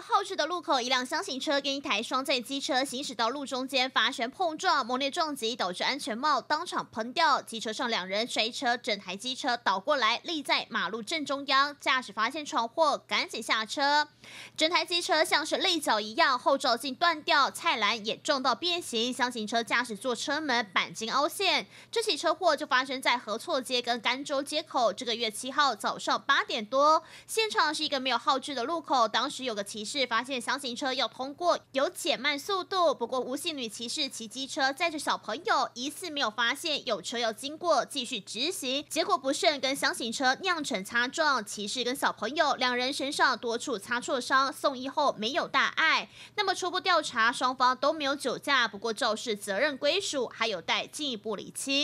浩志的路口，一辆厢型车跟一台双载机车行驶到路中间，发生碰撞猛烈撞击，导致安全帽当场喷掉。机车上两人摔车，整台机车倒过来立在马路正中央。驾驶发现闯祸，赶紧下车。整台机车像是肋角一样，后照镜断掉，菜篮也撞到变形。厢型车驾驶座车门钣金凹陷。这起车祸就发生在河错街跟甘州街口，这个月七号早上八点多，现场是一个没有号志的路口，当时有个骑。是发现箱型车有通过，有减慢速度。不过无姓女骑士骑机车载着小朋友，疑似没有发现有车要经过，继续直行，结果不慎跟箱型车酿成擦撞，骑士跟小朋友两人身上多处擦挫伤，送医后没有大碍。那么初步调查，双方都没有酒驾，不过肇事责任归属还有待进一步厘清。